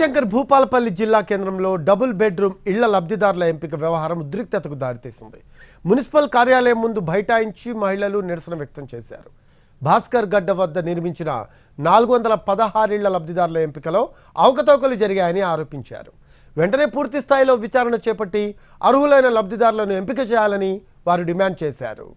శంకర్ భూపాలపల్లి జిల్లా కేంద్రంలో double bedroom ఇళ్ల లబ్ధిదారుల ఎంపిక వ్యవహారం ఉద్రిక్తతకు దారితీసింది మున్సిపల్ కార్యాలయం ముందు బైఠాయించి మహిళలు నిరసన వ్యక్తం చేశారు భాస్కర్ గడ్డ వద్ద నిర్మించిన నాలుగు వందల పదహారేళ్ల లబ్ధిదారుల ఎంపికలో అవకతవకలు జరిగాయని ఆరోపించారు వెంటనే పూర్తి స్థాయిలో విచారణ చేపట్టి అర్హులైన లబ్ధిదారులను ఎంపిక చేయాలని వారు డిమాండ్ చేశారు